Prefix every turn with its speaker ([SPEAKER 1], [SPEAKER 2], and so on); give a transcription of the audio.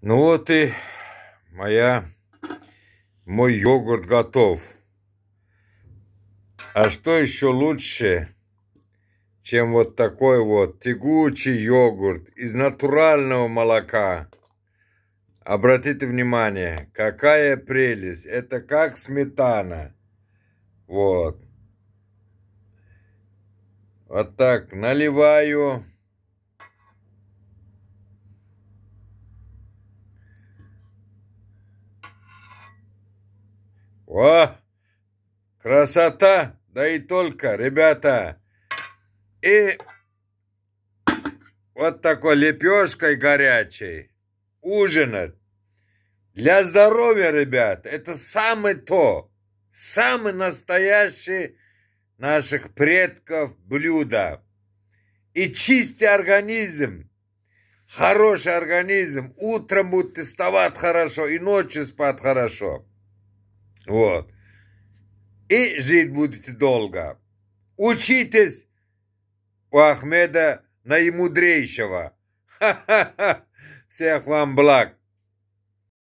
[SPEAKER 1] Ну вот и моя, мой йогурт готов. А что еще лучше, чем вот такой вот тягучий йогурт из натурального молока? Обратите внимание, какая прелесть. Это как сметана. Вот. Вот так наливаю. О, красота! Да и только, ребята! И вот такой лепешкой горячей ужинать. Для здоровья, ребят, это самое то, самый настоящий наших предков блюдо. И чистый организм, хороший организм. Утром будете вставать хорошо и ночью спать хорошо. Вот. И жить будете долго. Учитесь у Ахмеда наимудрейшего. Ха-ха-ха. Всех вам благ.